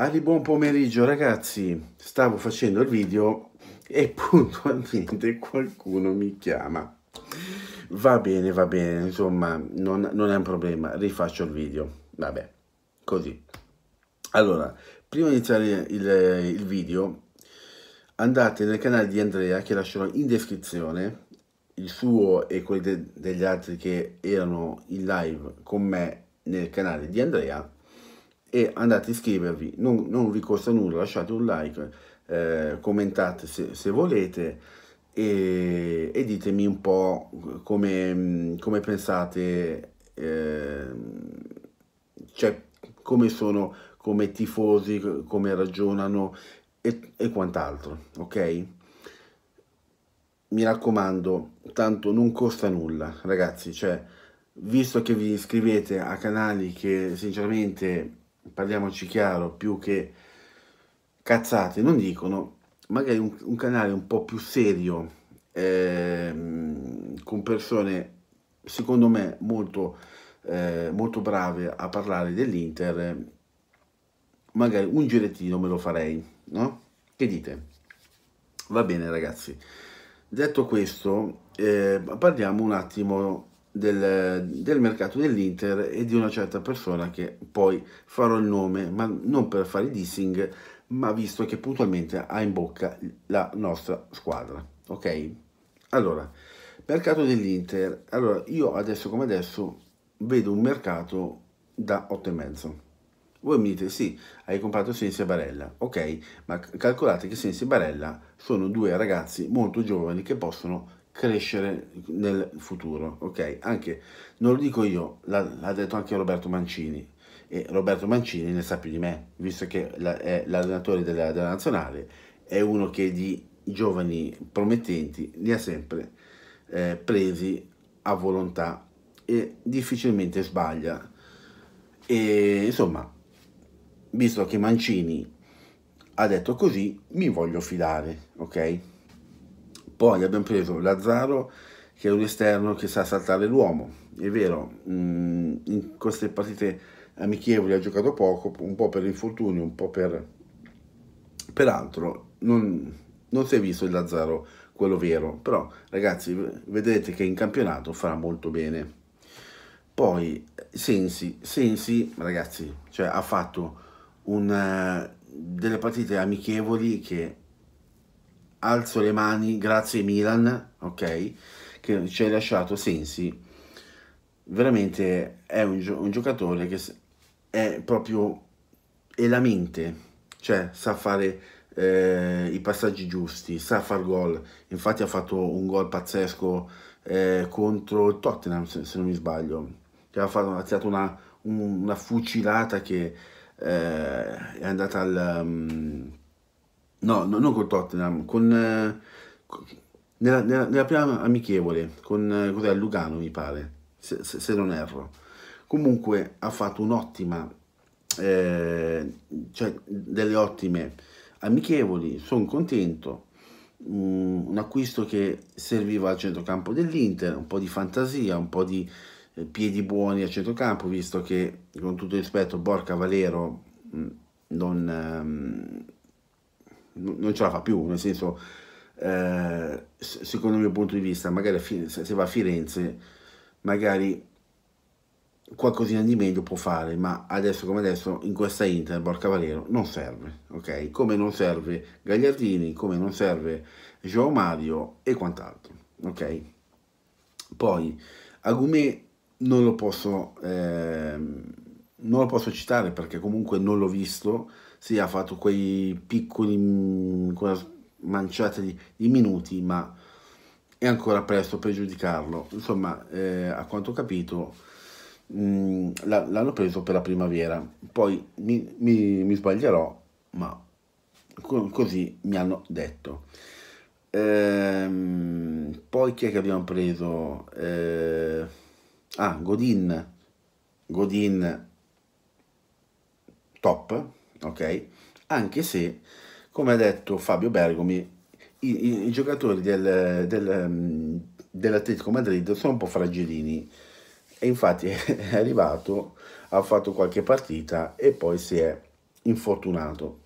Ali, ah, buon pomeriggio ragazzi, stavo facendo il video e puntualmente qualcuno mi chiama. Va bene, va bene, insomma, non, non è un problema, rifaccio il video, vabbè, così. Allora, prima di iniziare il, il video, andate nel canale di Andrea che lascerò in descrizione, il suo e quelli de degli altri che erano in live con me nel canale di Andrea e andate a iscrivervi, non, non vi costa nulla, lasciate un like, eh, commentate se, se volete e, e, ditemi un po' come, come pensate, eh, cioè come sono come tifosi, come ragionano e, e quant'altro, ok? Mi raccomando, tanto non costa nulla, ragazzi, cioè, visto che vi iscrivete a canali che sinceramente parliamoci chiaro, più che cazzate, non dicono, magari un, un canale un po' più serio, ehm, con persone, secondo me, molto, eh, molto brave a parlare dell'Inter, magari un girettino me lo farei, no? Che dite? Va bene ragazzi, detto questo, eh, parliamo un attimo del, del mercato dell'Inter e di una certa persona che poi farò il nome, ma non per fare dissing, ma visto che puntualmente ha in bocca la nostra squadra. Ok? Allora, mercato dell'Inter. Allora, io adesso come adesso vedo un mercato da 8,5. Voi mi dite sì, hai comprato Sensi e Barella, ok, ma calcolate che Sensi e Barella sono due ragazzi molto giovani che possono crescere nel futuro, ok? Anche, non lo dico io, l'ha, detto anche Roberto Mancini e Roberto Mancini ne sa più di me, visto che la, è l'allenatore della, della, nazionale, è uno che di giovani promettenti li ha sempre eh, presi a volontà e difficilmente sbaglia. E insomma, visto che Mancini ha detto così, mi voglio fidare, ok? Poi abbiamo preso Lazzaro che è un esterno che sa saltare l'uomo. È vero, mm, in queste partite amichevoli ha giocato poco, un po' per infortuni, un po' per, per altro. Non, non si è visto il Lazzaro quello vero, però ragazzi vedrete che in campionato farà molto bene. Poi Sensi, Sensi ragazzi, cioè, ha fatto un, eh, delle partite amichevoli che alzo le mani, grazie Milan, ok, che ci hai lasciato Sensi, veramente è un, gio un giocatore che è proprio, è la mente, cioè sa fare eh, i passaggi giusti, sa far gol, infatti ha fatto un gol pazzesco eh, contro il Tottenham, se, se, non mi sbaglio, che ha, fatto, ha tirato una, un, una fucilata che eh, è andata al... Um, no, no non con Tottenham, con, eh, nella, nella, nella, prima amichevole, con eh, cos'è, Lugano mi pare, se, se, se, non erro. Comunque ha fatto un'ottima, eh, cioè delle ottime amichevoli, sono contento, mm, un acquisto che serviva al centrocampo dell'Inter, un po' di fantasia, un po' di eh, piedi buoni a centrocampo, visto che con tutto rispetto Borca Valero mm, non, ehm, non ce la fa più, nel senso, eh, secondo il mio punto di vista, magari se va a Firenze, magari qualcosina di meglio può fare, ma adesso come adesso in questa Inter Borca Valero non serve, ok? Come non serve Gagliardini, come non serve Joao Mario e quant'altro, ok? Poi Agumè non lo posso eh, non lo posso citare perché comunque non l'ho visto sì, ha fatto quei piccoli mm, manciate di, di, minuti, ma è ancora presto per giudicarlo. Insomma, eh, a quanto ho capito, mh, mm, l'hanno preso per la primavera. Poi mi, mi, mi sbaglierò, ma così mi hanno detto. Ehm, poi chi è che abbiamo preso? Eh, ah, Godin. Godin top ok? Anche se, come ha detto Fabio Bergomi, i, i, i giocatori del, del, mm, dell'Atletico Madrid sono un po' fragilini e infatti è arrivato, ha fatto qualche partita e poi si è infortunato.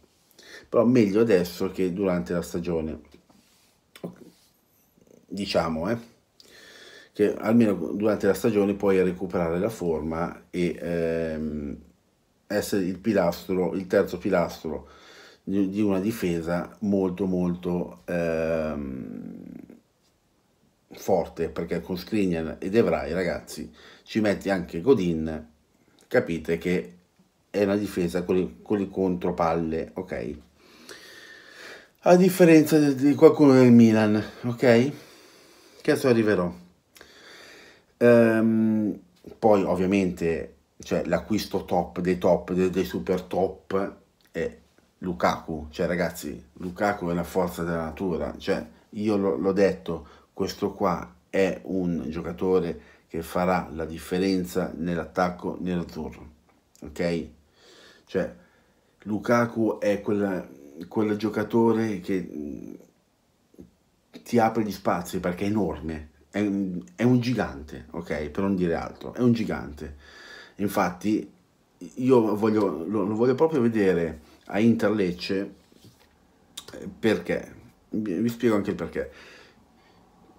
Però meglio adesso che durante la stagione. Diciamo, eh, che almeno durante la stagione puoi recuperare la forma e ehm, essere il pilastro, il terzo pilastro di, di una difesa molto molto ehm, forte, perché con Skriniar e Evrai, ragazzi, ci metti anche Godin, capite che è una difesa con le, con le contropalle, ok? A differenza di qualcuno del Milan, ok? Che adesso arriverò. Ehm, poi ovviamente cioè l'acquisto top dei top, dei, dei super top è Lukaku, cioè ragazzi, Lukaku è la forza della natura, cioè io l'ho detto, questo qua è un giocatore che farà la differenza nell'attacco nell'azzurro, ok? Cioè Lukaku è quella, quel giocatore che ti apre gli spazi perché è enorme, è un, è un gigante, ok? Per non dire altro, è un gigante Infatti io voglio, lo, lo voglio proprio vedere a Interlecce eh, perché, vi spiego anche il perché.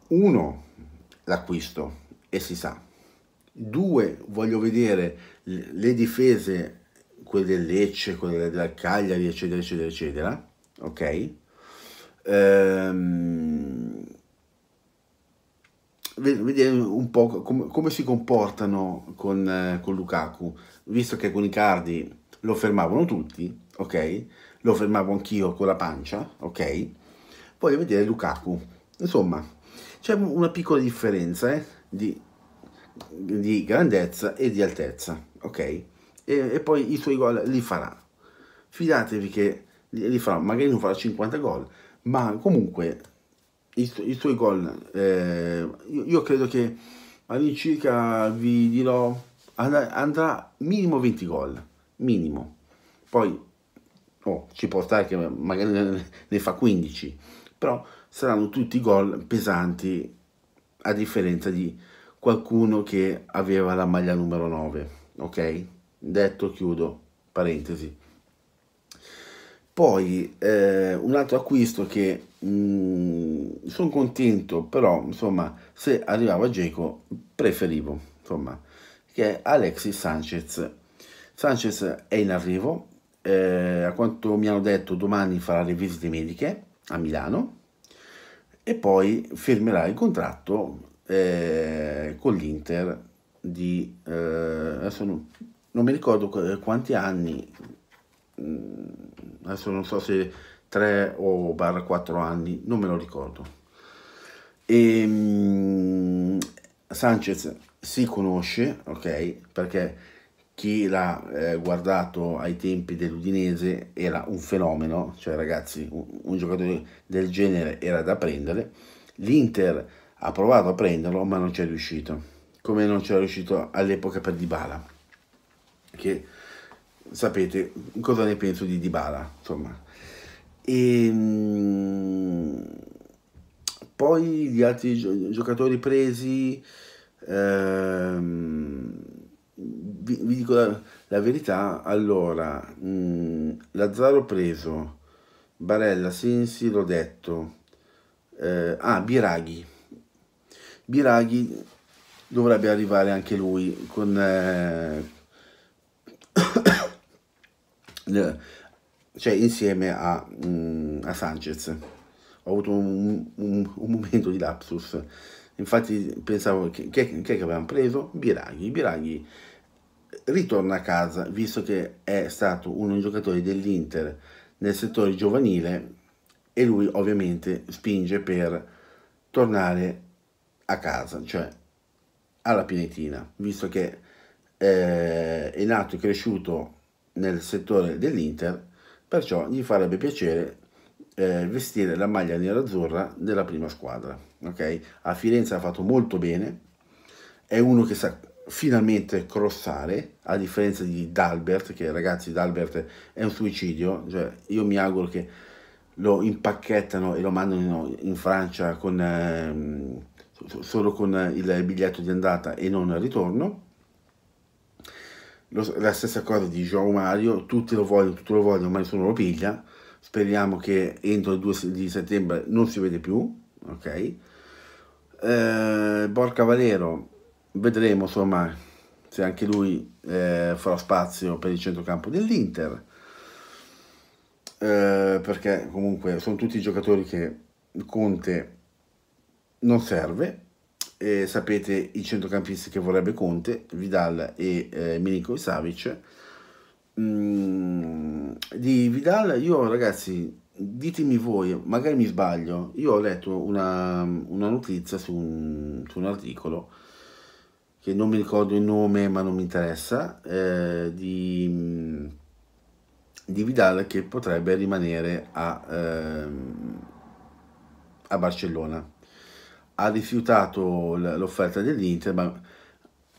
Uno, l'acquisto, e si sa. Due, voglio vedere le difese, quelle del Lecce, quelle del Cagliari, eccetera, eccetera, eccetera. Ok? Ehm vediamo un po' com come si comportano con, eh, con, Lukaku, visto che con i cardi lo fermavano tutti, ok? Lo fermavo anch'io con la pancia, ok? Voglio vedere Lukaku. Insomma, c'è una piccola differenza eh, di, di, grandezza e di altezza, ok? E, e poi i suoi gol li farà. Fidatevi che li farà, magari non farà 50 gol, ma comunque i, i suoi gol, eh, io, io, credo che all'incirca vi dirò andrà minimo 20 gol, minimo. Poi oh, ci può stare che magari ne, ne fa 15, però saranno tutti gol pesanti a differenza di qualcuno che aveva la maglia numero 9, ok? Detto chiudo parentesi. Poi eh, un altro acquisto che Mm, sono contento, però insomma, se arrivava Geco preferivo, insomma, che è Alexis Sanchez. Sanchez è in arrivo, eh, a quanto mi hanno detto domani farà le visite mediche a Milano e poi firmerà il contratto eh, con l'Inter di eh, adesso non, non, mi ricordo eh, quanti anni mm, adesso non so se 3 o barra 4 anni, non me lo ricordo. E, um, Sanchez si conosce, ok, perché chi l'ha eh, guardato ai tempi dell'Udinese era un fenomeno, cioè ragazzi, un, un giocatore del genere era da prendere. L'Inter ha provato a prenderlo, ma non ci è riuscito, come non ci è riuscito all'epoca per Dybala, che sapete cosa ne penso di Dybala, insomma, e, ehm, poi gli altri giocatori presi, ehm, vi, vi, dico la, la verità, allora, mh, mm, Lazzaro preso, Barella, Sensi, l'ho detto, eh, ah, Biraghi, Biraghi dovrebbe arrivare anche lui con... Eh, cioè insieme a, um, a, Sanchez. Ho avuto un, un, un, momento di lapsus, infatti pensavo che, che, che avevamo preso? Biraghi. Biraghi ritorna a casa, visto che è stato uno dei giocatori dell'Inter nel settore giovanile e lui ovviamente spinge per tornare a casa, cioè alla Pinetina, visto che eh, è nato e cresciuto nel settore dell'Inter perciò gli farebbe piacere eh, vestire la maglia nero-azzurra della prima squadra. Okay? A Firenze ha fatto molto bene, è uno che sa finalmente crossare, a differenza di Dalbert, che ragazzi Dalbert è un suicidio, cioè io mi auguro che lo impacchettano e lo mandano in Francia con, eh, solo con il biglietto di andata e non il ritorno, lo, la stessa cosa di João Mario, tutti lo vogliono, tutti lo vogliono, ma nessuno lo piglia, speriamo che entro il 2 di settembre non si vede più, ok? Eh, Borca Valero, vedremo insomma se anche lui eh, farà spazio per il centrocampo dell'Inter, eh, perché comunque sono tutti giocatori che Conte non serve eh, sapete i centrocampisti che vorrebbe Conte, Vidal e eh, Milinkovic Savic. Mm, di Vidal io ragazzi ditemi voi, magari mi sbaglio, io ho letto una, una notizia su un, su un, articolo che non mi ricordo il nome ma non mi interessa, eh, di, di, Vidal che potrebbe rimanere a, eh, a Barcellona ha rifiutato l'offerta dell'Inter, ma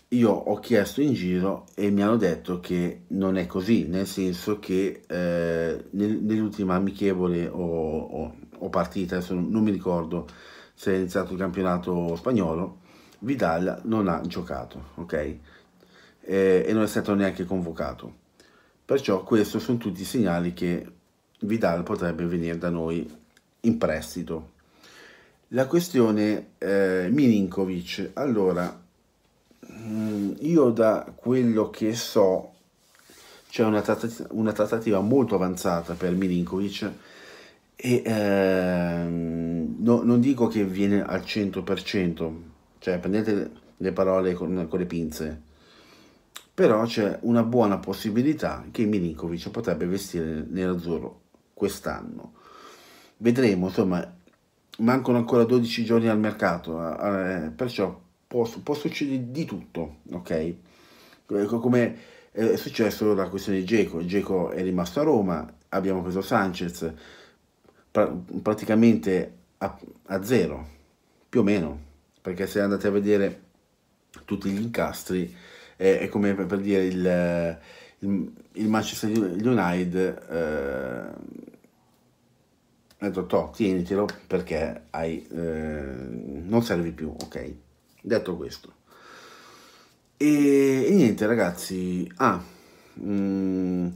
io ho chiesto in giro e mi hanno detto che non è così, nel senso che eh, nell'ultima amichevole o, o, o, partita, adesso non mi ricordo se è iniziato il campionato spagnolo, Vidal non ha giocato, ok? Eh, e non è stato neanche convocato. Perciò questi sono tutti i segnali che Vidal potrebbe venire da noi in prestito, la questione eh, Milinkovic, allora, mm, io da quello che so c'è una, trattativa, una trattativa molto avanzata per Milinkovic e ehm, no, non dico che viene al 100%, cioè prendete le parole con, con le pinze, però c'è una buona possibilità che Milinkovic potrebbe vestire nell'azzurro quest'anno. Vedremo, insomma, mancano ancora 12 giorni al mercato, eh, eh perciò può, può, succedere di tutto, ok? Eh, come eh, è successo la questione di Geco, Geco è rimasto a Roma, abbiamo preso Sanchez pra praticamente a, a zero, più o meno, perché se andate a vedere tutti gli incastri, eh, è come per, per dire il, il, il Manchester United eh, ho detto Toh, tienitelo perché hai, eh, non servi più, ok? Detto questo. E, e niente ragazzi, ah, mh, mm,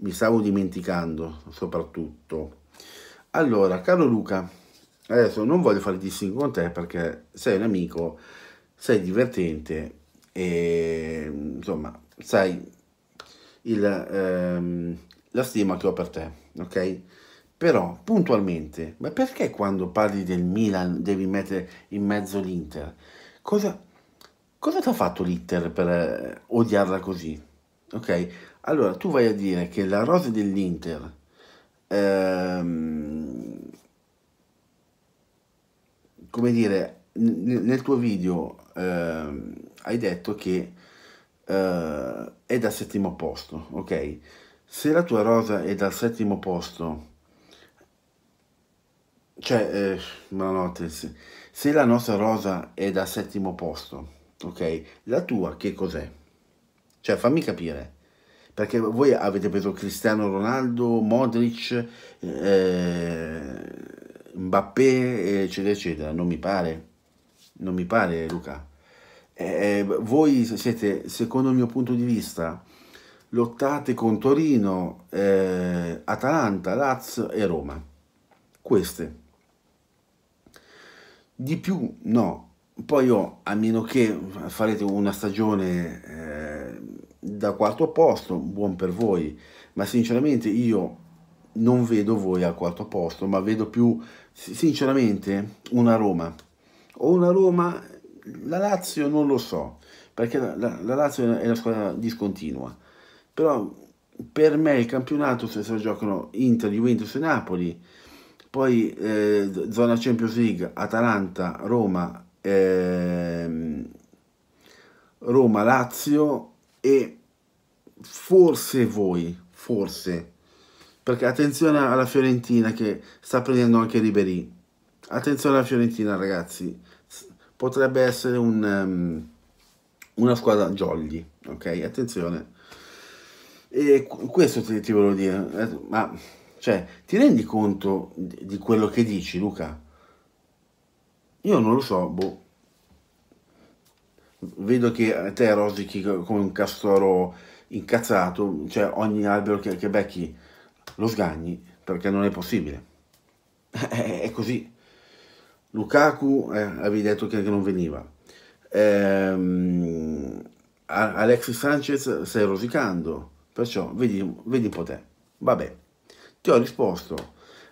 mi stavo dimenticando soprattutto. Allora, caro Luca, adesso non voglio fare dissing con te perché sei un amico, sei divertente e insomma, sai il, ehm, la stima che ho per te, ok? Però, puntualmente, ma perché quando parli del Milan devi mettere in mezzo l'Inter? Cosa, cosa ti ha fatto l'Inter per eh, odiarla così? Ok? Allora, tu vai a dire che la rosa dell'Inter... Ehm, come dire, nel tuo video eh, hai detto che eh, è dal settimo posto, ok? Se la tua rosa è dal settimo posto cioè, eh, notte, se, se la nostra rosa è da settimo posto, ok, la tua che cos'è? Cioè, fammi capire perché voi avete preso Cristiano Ronaldo, Modric, eh, Mbappé, eccetera, eccetera. Non mi pare, non mi pare, Luca. Eh, eh voi siete, secondo il mio punto di vista, lottate con Torino, eh, Atalanta, Lazio e Roma. Queste di più no. Poi io, a meno che farete una stagione eh, da quarto posto, buon per voi, ma sinceramente io non vedo voi al quarto posto, ma vedo più sinceramente una Roma. O una Roma, la Lazio non lo so, perché la, la, la Lazio è una squadra discontinua. Però per me il campionato se lo giocano Inter, Juventus e Napoli poi eh, zona Champions League, Atalanta, Roma, ehm, Roma, Lazio e forse voi, forse, perché attenzione alla Fiorentina che sta prendendo anche Ribery, attenzione alla Fiorentina ragazzi, potrebbe essere un, um, una squadra jolly, ok? Attenzione. E questo ti, ti volevo dire, eh, ma cioè, ti rendi conto di quello che dici, Luca? Io non lo so, boh. Vedo che te rosichi come un castoro incazzato, cioè ogni albero che, che becchi lo sgagni, perché non è possibile. è così. Lukaku eh, avevi detto che, non veniva. Ehm, Alexis Sanchez stai rosicando, perciò vedi, vedi un po' te. Vabbè ti ho risposto.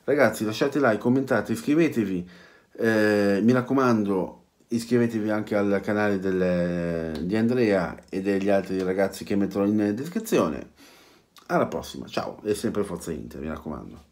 Ragazzi, lasciate like, commentate, iscrivetevi. Eh, mi raccomando, iscrivetevi anche al canale delle, di Andrea e degli altri ragazzi che metterò in descrizione. Alla prossima, ciao e sempre Forza Inter, mi raccomando.